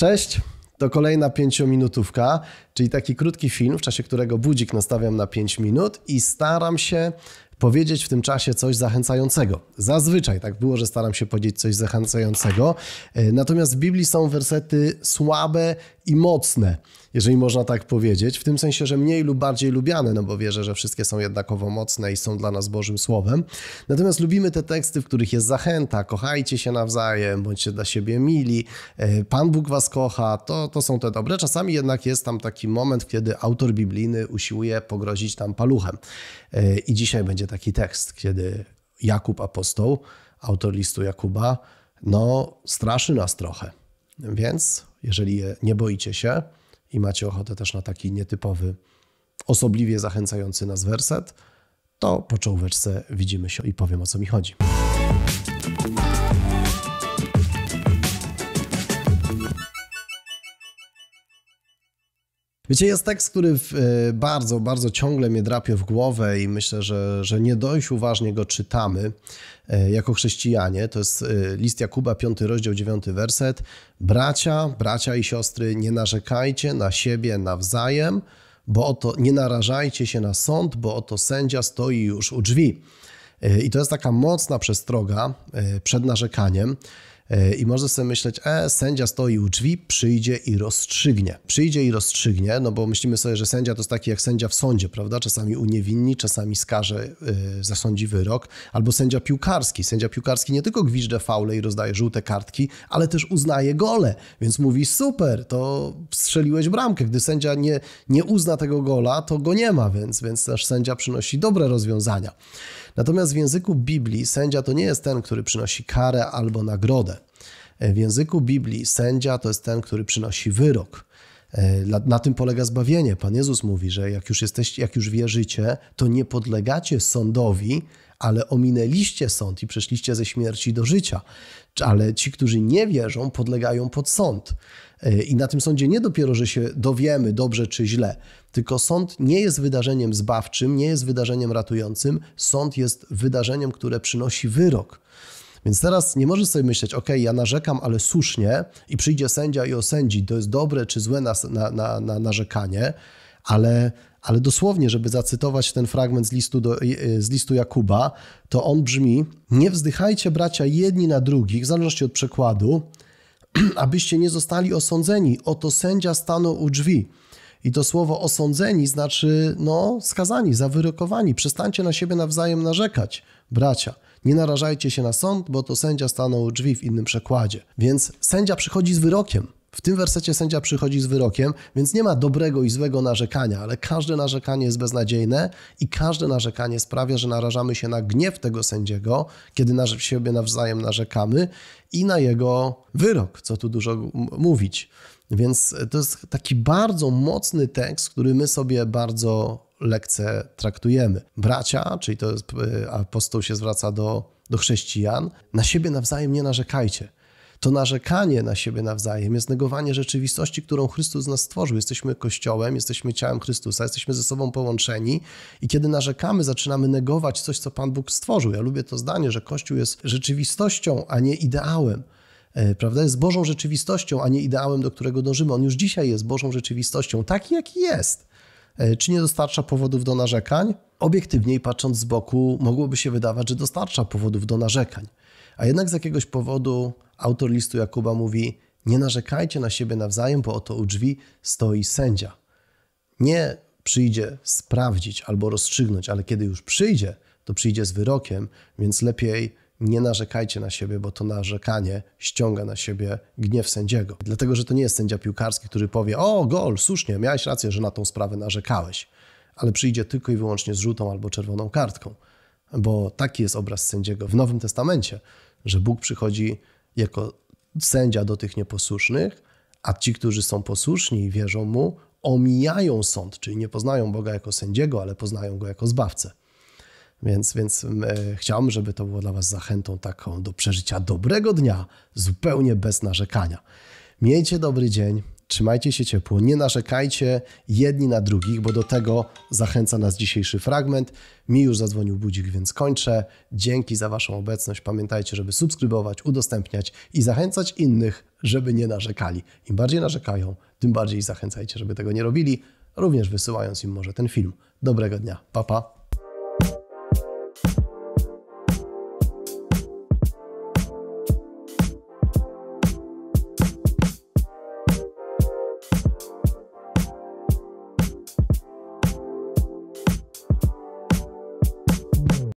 Cześć! To kolejna pięciominutówka, czyli taki krótki film, w czasie którego budzik nastawiam na 5 minut i staram się powiedzieć w tym czasie coś zachęcającego. Zazwyczaj tak było, że staram się powiedzieć coś zachęcającego. E, natomiast w Biblii są wersety słabe i mocne, jeżeli można tak powiedzieć, w tym sensie, że mniej lub bardziej lubiane, no bo wierzę, że wszystkie są jednakowo mocne i są dla nas Bożym Słowem. Natomiast lubimy te teksty, w których jest zachęta, kochajcie się nawzajem, bądźcie dla siebie mili, e, Pan Bóg was kocha, to, to są te dobre. Czasami jednak jest tam taki moment, kiedy autor biblijny usiłuje pogrozić tam paluchem. E, I dzisiaj będzie taki tekst, kiedy Jakub apostoł, autor listu Jakuba, no straszy nas trochę. Więc jeżeli nie boicie się i macie ochotę też na taki nietypowy, osobliwie zachęcający nas werset, to po czołóweczce widzimy się i powiem o co mi chodzi. Wiecie, jest tekst, który e, bardzo, bardzo ciągle mnie drapie w głowę i myślę, że, że nie dość uważnie go czytamy e, jako chrześcijanie. To jest e, list Jakuba, 5 rozdział, 9 werset. Bracia, bracia i siostry, nie narzekajcie na siebie nawzajem, bo oto nie narażajcie się na sąd, bo oto sędzia stoi już u drzwi. I to jest taka mocna przestroga przed narzekaniem. E, I może sobie myśleć, e, sędzia stoi u drzwi, przyjdzie i rozstrzygnie. Przyjdzie i rozstrzygnie, no bo myślimy sobie, że sędzia to jest taki jak sędzia w sądzie, prawda? Czasami uniewinni, czasami skaże, e, zasądzi wyrok. Albo sędzia piłkarski. Sędzia piłkarski nie tylko gwizdże faule i rozdaje żółte kartki, ale też uznaje gole, więc mówi super, to strzeliłeś bramkę. Gdy sędzia nie, nie uzna tego gola, to go nie ma, więc, więc nasz sędzia przynosi dobre rozwiązania. Natomiast w języku Biblii sędzia to nie jest ten, który przynosi karę albo nagrodę. W języku Biblii sędzia to jest ten, który przynosi wyrok. E, na tym polega zbawienie. Pan Jezus mówi, że jak już jesteście, jak już wierzycie, to nie podlegacie sądowi, ale ominęliście sąd i przeszliście ze śmierci do życia. Ale ci, którzy nie wierzą, podlegają pod sąd. E, I na tym sądzie nie dopiero, że się dowiemy dobrze czy źle, tylko sąd nie jest wydarzeniem zbawczym, nie jest wydarzeniem ratującym. Sąd jest wydarzeniem, które przynosi wyrok. Więc teraz nie możesz sobie myśleć, ok, ja narzekam, ale słusznie i przyjdzie sędzia i osędzi, to jest dobre czy złe na, na, na, na narzekanie, ale ale dosłownie, żeby zacytować ten fragment z listu, do, z listu Jakuba, to on brzmi: Nie wzdychajcie bracia jedni na drugich, w zależności od przekładu, abyście nie zostali osądzeni. Oto sędzia stanął u drzwi. I to słowo osądzeni znaczy, no, skazani, zawyrokowani. Przestańcie na siebie nawzajem narzekać, bracia. Nie narażajcie się na sąd, bo to sędzia stanął u drzwi w innym przekładzie. Więc sędzia przychodzi z wyrokiem. W tym wersecie sędzia przychodzi z wyrokiem, więc nie ma dobrego i złego narzekania, ale każde narzekanie jest beznadziejne i każde narzekanie sprawia, że narażamy się na gniew tego sędziego, kiedy na siebie nawzajem narzekamy i na jego wyrok, co tu dużo mówić. Więc to jest taki bardzo mocny tekst, który my sobie bardzo lekce traktujemy. Bracia, czyli to jest, e, apostoł się zwraca do, do chrześcijan, na siebie nawzajem nie narzekajcie. To narzekanie na siebie nawzajem jest negowanie rzeczywistości, którą Chrystus nas stworzył. Jesteśmy Kościołem, jesteśmy ciałem Chrystusa, jesteśmy ze sobą połączeni i kiedy narzekamy, zaczynamy negować coś, co Pan Bóg stworzył. Ja lubię to zdanie, że Kościół jest rzeczywistością, a nie ideałem. E, prawda? Jest Bożą rzeczywistością, a nie ideałem, do którego dążymy. On już dzisiaj jest Bożą rzeczywistością, taki jaki jest. E, czy nie dostarcza powodów do narzekań? Obiektywniej patrząc z boku, mogłoby się wydawać, że dostarcza powodów do narzekań. A jednak z jakiegoś powodu autor listu Jakuba mówi: Nie narzekajcie na siebie nawzajem, bo oto u drzwi stoi sędzia. Nie przyjdzie sprawdzić albo rozstrzygnąć, ale kiedy już przyjdzie, to przyjdzie z wyrokiem, więc lepiej nie narzekajcie na siebie, bo to narzekanie ściąga na siebie gniew sędziego. Dlatego, że to nie jest sędzia piłkarski, który powie: O, gol, słusznie, miałeś rację, że na tą sprawę narzekałeś, ale przyjdzie tylko i wyłącznie z żółtą albo czerwoną kartką, bo taki jest obraz sędziego w Nowym Testamencie, że Bóg przychodzi jako sędzia do tych nieposłusznych, a ci, którzy są posłuszni i wierzą mu, omijają sąd, czyli nie poznają Boga jako sędziego, ale poznają go jako zbawcę. Więc, więc e, chciałbym, żeby to było dla Was zachętą taką do przeżycia dobrego dnia, zupełnie bez narzekania. Miejcie dobry dzień, trzymajcie się ciepło, nie narzekajcie jedni na drugich, bo do tego zachęca nas dzisiejszy fragment. Mi już zadzwonił budzik, więc kończę. Dzięki za Waszą obecność. Pamiętajcie, żeby subskrybować, udostępniać i zachęcać innych, żeby nie narzekali. Im bardziej narzekają, tym bardziej zachęcajcie, żeby tego nie robili, również wysyłając im może ten film. Dobrego dnia, papa. Pa.